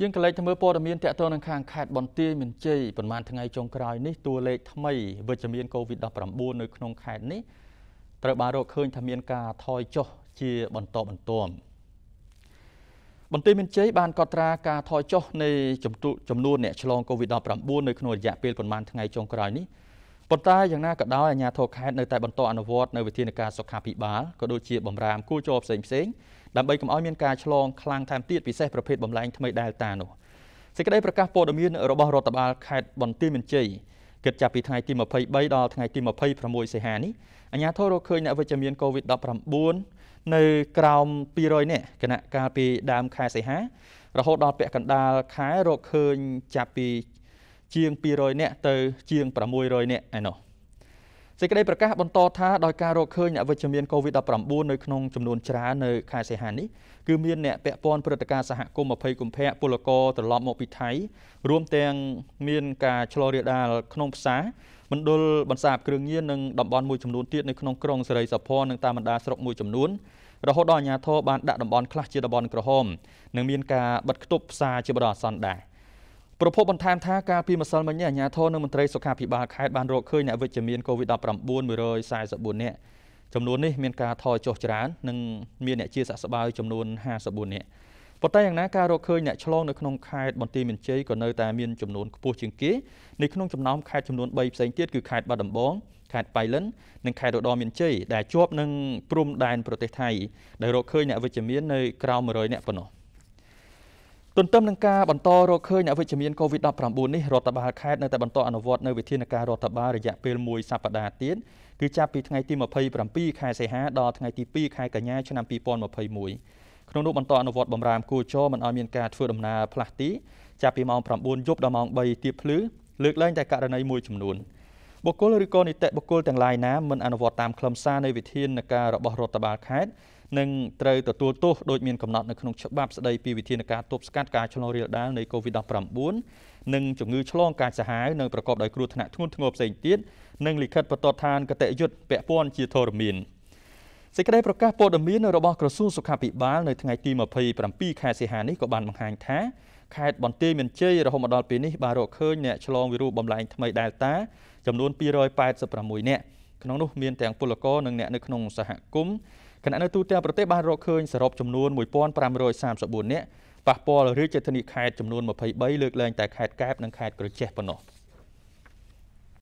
យើងក៏លេចធ្វើព័ត៌មានតកតនឹងខាងខេត្តបន្ទាយមានជ័យប្រហែលថ្ងៃចុងក្រោយនេះតួលេខថ្មីវិជ្ជមាន COVID-19 នៅក្នុងខេត្តនេះត្រូវបានរកឃើញថាមាន ការថយចុះជាបន្តបន្ទាប់បន្ទាយមានជ័យបានកត់ត្រាការថយចុះនៃចំនួនអ្នកឆ្លង COVID-19 នៅក្នុងរយៈពេលប្រហែលថ្ងៃចុងក្រោយនេះប៉ុន្តែយ៉ាងណាក៏ដោយអាជ្ញាធរខេត្តនៅតែបន្តអនុវត្ត នៅវិធានការសុខាភិបាលក៏ដូចជាបំរាមគូចរផ្សេងផ្សេងៗដើម្បីកុំឲ្យមានការឆ្លងខ្លាំងថែមទៀតពិសេសប្រភេទបំលែងថ្មី Delta នោះសេចក្តីប្រកាសព័ត៌មានរបស់រដ្ឋបាលខេត្តបន្ទាយមានជ័យគិតចាប់ពីថ្ងៃទី23ដល់ថ្ងៃទី26សីហានេះអាជ្ញាធររកឃើញអ្នកវិជ្ជមានកូវីដ -19 នៅក្រោម200នាក់គណៈកាលពីដើមខែសីហារហូតដល់ពាក់កណ្ដាលខែរកឃើញចាប់ពីជាង200នាក់ទៅជាង600នាក់ឯណោះ។សេចក្តីប្រកាសបន្តថាដោយការរកឃើញអ្នកវិជ្ជមាន COVID-19 នៅក្នុងចំនួនច្រើននៅខែសីហានេះគឺមានអ្នកពាក់ព័ន្ធព្រឹត្តិការណ៍សហគមន៍20កុម្ភៈពលករត្រឡប់មកពីថៃរួមទាំងមានការឆ្លងរាលដាលក្នុងផ្សារមណ្ឌលបន្សាបគ្រឿងញៀននិងតំបន់មួយចំនួនទៀតនៅក្នុងក្រុងសេរីសភ័ណ្ឌនិងតាមបណ្ដាស្រុកមួយចំនួនរហូតដល់អាជ្ញាធរបានដាក់តំបន់ខ្លះជាតំបន់ក្រហមនិងមានការបិទគប់ផ្សារជាបន្តអសន្នដែរ។ប្រពន្ធបន្ថែមថាការពីម្សិលមិញនេះអាជ្ញាធរនិងមន្ត្រីសុខាភិបាលខេត្តបានរកឃើញអ្នកវិជ្ជមានកូវីដ -19 144នាក់ចំនួននេះមានការថយចុះច្រើននិងមានអ្នកជាសះស្បើយចំនួន54នាក់ប៉ុន្តែយ៉ាងណាការរកឃើញអ្នកឆ្លងនៅក្នុងខេត្តបន្ទាយមានជ័យក៏នៅតែមានចំនួនខ្ពស់ជាងគេនៅក្នុងចំណោមខេត្តចំនួន3ផ្សេងទៀតគឺខេត្តបាត់ដំបងខេត្តប៉ៃលិននិងខេត្តរតនមានជ័យដែលជាប់នឹងព្រំដែនប្រទេសថៃដែលរកឃើញអ្នកវិជ្ជមាននៅក្រោម100នាក់ប៉ុណ្ណោះ។ទន្ទឹមនឹងការបន្តរកឃើញអ្នកវិជ្ជមាន COVID-19 នេះរដ្ឋបាលខេត្តនៅតែបន្តអនុវត្តនៅវិធានការរដ្ឋបាលរយៈពេល1សប្តាហ៍ទៀតគឺចាប់ពីថ្ងៃទី27ខែសីហាដល់ថ្ងៃទី2ខែកញ្ញាឆ្នាំ2021ក្នុងនោះបន្តអនុវត្តបំរាមគូចរមិនឲ្យមានការធ្វើដំណើរផ្លាស់ទីចាប់ពីម៉ោង9យប់ដល់ម៉ោង3ទៀបភ្លឺលើកលែងតែករណីមួយចំនួនបុគ្គលឬក៏នីតិបុគ្គលទាំងឡាយណាមិនអនុវត្តតាមខ្លឹមសារនៃវិធានការរបស់រដ្ឋបាលខេត្តនិងត្រូវទទួលទោសដោយមានកំណត់នៅក្នុងច្បាប់ស្តីពីវិធានការទប់ស្កាត់ការឆ្លងរាលដាលនៃ COVID-19 និងជំងឺឆ្លងកាចសាហាវនៅប្រកបដោយគ្រោះថ្នាក់ធ្ងន់ធ្ងរផ្សេងទៀតនិងលិខិតបន្ទាត់ឋានកតេយុត្តពាក់ព័ន្ធជាធរមានសេចក្តីប្រកាសព័ត៌មានរបស់ក្រសួងសុខាភិបាលនៅថ្ងៃទី27ខែសីហានេះក៏បានបង្ហាញថាខេត្តបន្ទាយមានជ័យរហូតមកដល់ពេលនេះបានរកឃើញអ្នកឆ្លងវីរុសបំលែងថ្មី Delta ចំនួន286នាក់ក្នុងនោះ មានទាំងពលករនិងអ្នកនៅក្នុងសហគមន៍ខណៈនៅទូទាំងប្រទេសបានរកឃើញសរុបចំនួន1534នាក់ប៉ះពាល់រាជធានីខេត្តចំនួន23លើកលែងតែខេត្តកែបនិងខេត្តក្រចេះប៉ុណ្ណោះ។